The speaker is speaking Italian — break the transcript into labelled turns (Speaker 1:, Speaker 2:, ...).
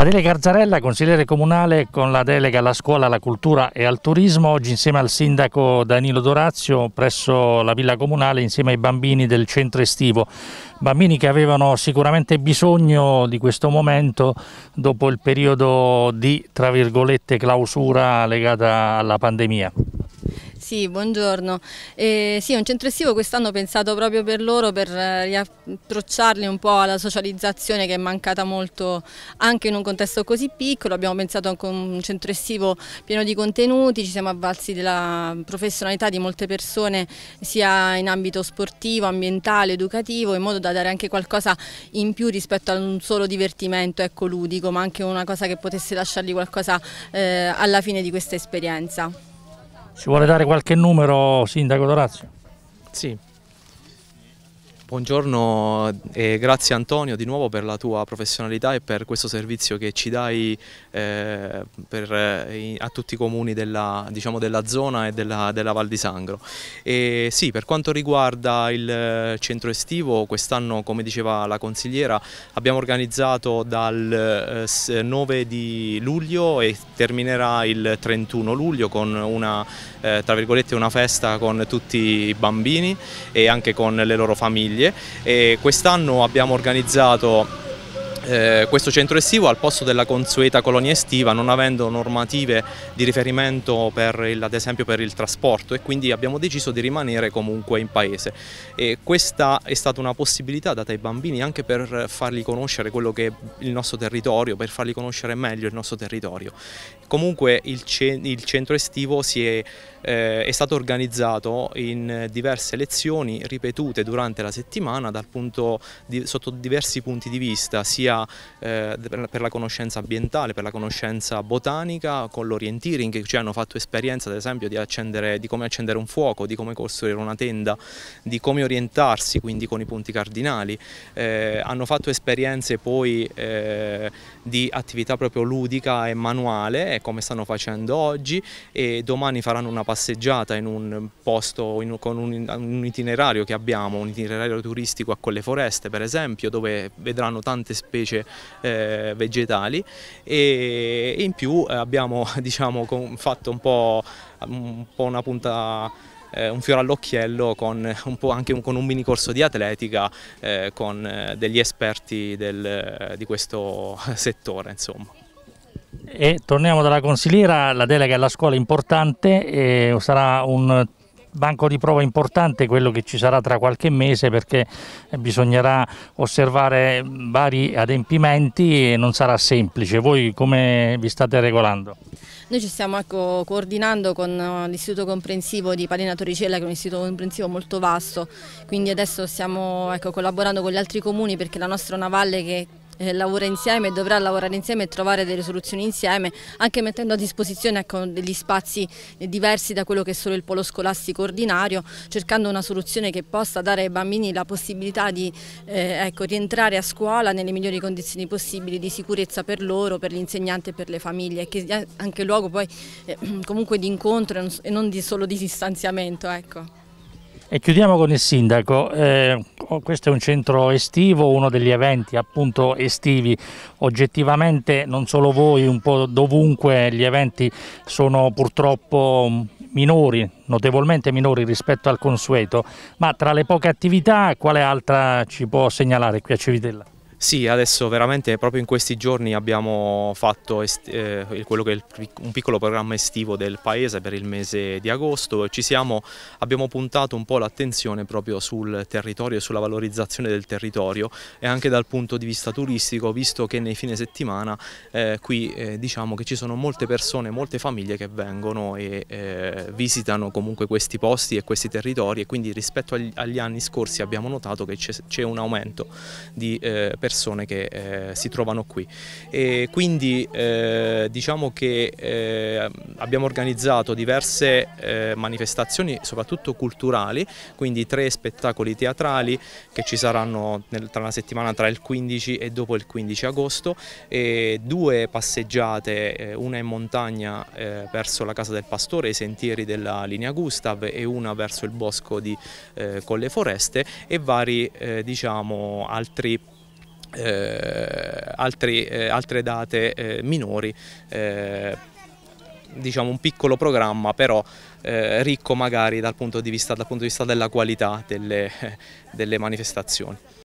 Speaker 1: Adele Garzarella, consigliere comunale con la delega alla scuola, alla cultura e al turismo, oggi insieme al sindaco Danilo Dorazio presso la villa comunale insieme ai bambini del centro estivo, bambini che avevano sicuramente bisogno di questo momento dopo il periodo di, tra virgolette, clausura legata alla pandemia.
Speaker 2: Sì, buongiorno. Eh, sì, un centro estivo quest'anno pensato proprio per loro, per eh, riapprocciarli un po' alla socializzazione che è mancata molto anche in un contesto così piccolo. Abbiamo pensato anche a un centro estivo pieno di contenuti, ci siamo avvalsi della professionalità di molte persone sia in ambito sportivo, ambientale, educativo, in modo da dare anche qualcosa in più rispetto a un solo divertimento ecco, ludico, ma anche una cosa che potesse lasciargli qualcosa eh, alla fine di questa esperienza.
Speaker 1: Ci vuole dare qualche numero, Sindaco Dorazio? Sì,
Speaker 3: Buongiorno e grazie Antonio di nuovo per la tua professionalità e per questo servizio che ci dai eh, per, eh, a tutti i comuni della, diciamo, della zona e della, della, Val di Sangro. E sì, per quanto riguarda il eh, centro estivo, quest'anno come diceva la consigliera abbiamo organizzato dal 9 eh, di luglio e terminerà il 31 luglio con una, eh, una festa con tutti i bambini e anche con le loro famiglie famiglie e quest'anno abbiamo organizzato eh, questo centro estivo al posto della consueta colonia estiva non avendo normative di riferimento per il, ad esempio per il trasporto e quindi abbiamo deciso di rimanere comunque in paese e questa è stata una possibilità data ai bambini anche per fargli conoscere quello che è il nostro territorio, per fargli conoscere meglio il nostro territorio. Comunque il, il centro estivo è, eh, è stato organizzato in diverse lezioni ripetute durante la settimana dal punto di, sotto diversi punti di vista, sia eh, per la conoscenza ambientale, per la conoscenza botanica, con l'orienteering che ci hanno fatto esperienza ad esempio di, accendere, di come accendere un fuoco, di come costruire una tenda, di come orientarsi quindi con i punti cardinali, eh, hanno fatto esperienze poi eh, di attività proprio ludica e manuale eh, come stanno facendo oggi e domani faranno una passeggiata in un posto in, con un, un itinerario che abbiamo, un itinerario turistico a Colle Foreste per esempio dove vedranno tante specie invece eh, vegetali e in più eh, abbiamo diciamo, fatto un po', un po una punta eh, un fiore all'occhiello con un po' anche un, con un mini corso di atletica eh, con eh, degli esperti del, di questo settore insomma.
Speaker 1: E torniamo dalla consigliera, la delega alla scuola è importante, sarà un banco di prova importante quello che ci sarà tra qualche mese perché eh, bisognerà osservare mm, vari adempimenti e non sarà semplice. Voi come vi state regolando?
Speaker 2: Noi ci stiamo ecco, coordinando con eh, l'istituto comprensivo di Palena Torricella che è un istituto comprensivo molto vasto, quindi adesso stiamo ecco, collaborando con gli altri comuni perché la nostra è una valle che eh, lavora insieme, dovrà lavorare insieme e trovare delle soluzioni insieme, anche mettendo a disposizione ecco, degli spazi diversi da quello che è solo il polo scolastico ordinario, cercando una soluzione che possa dare ai bambini la possibilità di eh, ecco, rientrare a scuola nelle migliori condizioni possibili di sicurezza per loro, per l'insegnante e per le famiglie, e che anche luogo poi eh, comunque di incontro e non, e non di solo di distanziamento. Ecco.
Speaker 1: E chiudiamo con il sindaco, eh, oh, questo è un centro estivo, uno degli eventi appunto estivi, oggettivamente non solo voi, un po' dovunque gli eventi sono purtroppo minori, notevolmente minori rispetto al consueto, ma tra le poche attività quale altra ci può segnalare qui a Civitella?
Speaker 3: Sì, adesso veramente proprio in questi giorni abbiamo fatto eh, quello che è il, un piccolo programma estivo del paese per il mese di agosto. Ci siamo, abbiamo puntato un po' l'attenzione proprio sul territorio e sulla valorizzazione del territorio e anche dal punto di vista turistico, visto che nei fine settimana eh, qui eh, diciamo che ci sono molte persone, molte famiglie che vengono e eh, visitano comunque questi posti e questi territori e quindi rispetto agli, agli anni scorsi abbiamo notato che c'è un aumento di persone eh, persone che eh, si trovano qui. E quindi eh, diciamo che eh, abbiamo organizzato diverse eh, manifestazioni, soprattutto culturali, quindi tre spettacoli teatrali che ci saranno nel, tra una settimana tra il 15 e dopo il 15 agosto, e due passeggiate, eh, una in montagna eh, verso la Casa del Pastore, i sentieri della linea Gustav e una verso il bosco di Colle Foreste e vari diciamo altri eh, altri, eh, altre date eh, minori diciamo un piccolo programma però eh, ricco magari dal punto, di vista, dal punto di vista della qualità delle, delle manifestazioni.